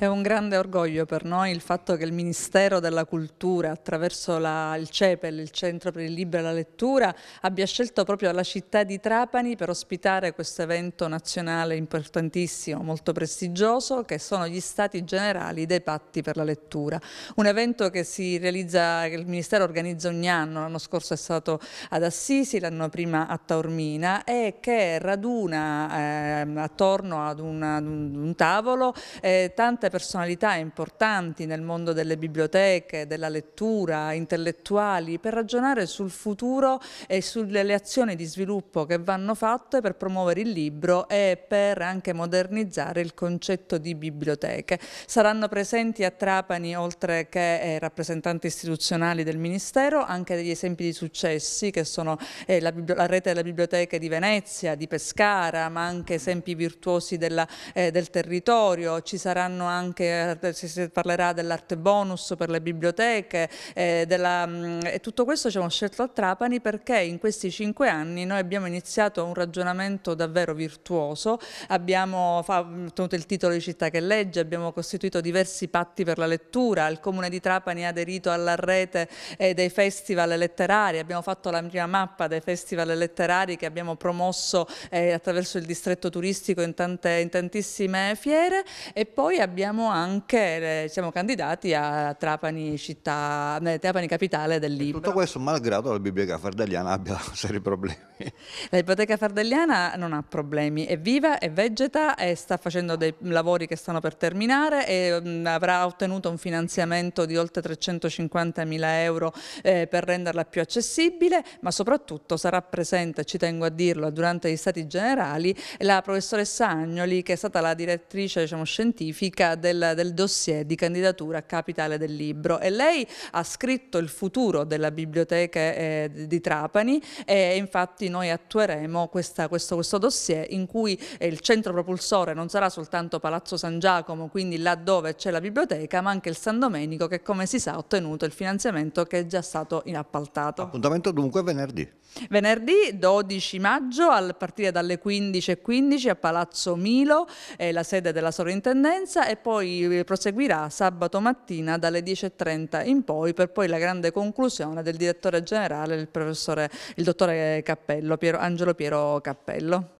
È un grande orgoglio per noi il fatto che il Ministero della Cultura, attraverso la, il CEPEL, il Centro per il Libro e la Lettura, abbia scelto proprio la città di Trapani per ospitare questo evento nazionale importantissimo, molto prestigioso, che sono gli Stati Generali dei Patti per la Lettura. Un evento che, realizza, che il Ministero organizza ogni anno, l'anno scorso è stato ad Assisi, l'anno prima a Taormina, e che raduna eh, attorno ad, una, ad un, un, tavolo eh, tante tante personalità importanti nel mondo delle biblioteche, della lettura, intellettuali, per ragionare sul futuro e sulle azioni di sviluppo che vanno fatte per promuovere il libro e per anche modernizzare il concetto di biblioteche. Saranno presenti a Trapani, oltre che eh, rappresentanti istituzionali del Ministero, anche degli esempi di successi che sono eh, la, la rete delle biblioteche di Venezia, di Pescara, ma anche esempi virtuosi della, eh, del territorio. Ci saranno anche anche, eh, si parlerà dell'arte bonus per le biblioteche eh, della, mm, e tutto questo ci abbiamo scelto a Trapani perché in questi cinque anni noi abbiamo iniziato un ragionamento davvero virtuoso, abbiamo ottenuto il titolo di città che legge, abbiamo costituito diversi patti per la lettura, il comune di Trapani ha aderito alla rete eh, dei festival letterari, abbiamo fatto la prima mappa dei festival letterari che abbiamo promosso eh, attraverso il distretto turistico in, tante, in tantissime fiere e poi abbiamo abbiamo anche, eh, siamo candidati a Trapani, città, eh, Trapani capitale del libro. E tutto questo malgrado la biblioteca fardelliana abbia seri problemi. La biblioteca fardelliana non ha problemi, è viva, è vegeta, e sta facendo dei lavori che stanno per terminare e mh, mm, avrà ottenuto un finanziamento di oltre 350 mila euro eh, per renderla più accessibile, ma soprattutto sarà presente, ci tengo a dirlo, durante gli stati generali la professoressa Agnoli che è stata la direttrice diciamo, scientifica del, del dossier di candidatura a capitale del libro e lei ha scritto il futuro della biblioteca eh, di Trapani e infatti noi attueremo questa, questo, questo, dossier in cui eh, il centro propulsore non sarà soltanto Palazzo San Giacomo, quindi là dove c'è la biblioteca, ma anche il San Domenico che come si sa ha ottenuto il finanziamento che è già stato inappaltato. Appuntamento dunque venerdì. Venerdì 12 maggio a partire dalle 15.15 15 a Palazzo Milo, eh, la sede della sovrintendenza e poi poi proseguirà sabato mattina dalle 10.30 in poi per poi la grande conclusione del direttore generale, il, professore, il dottore Cappello, Piero, Angelo Piero Cappello.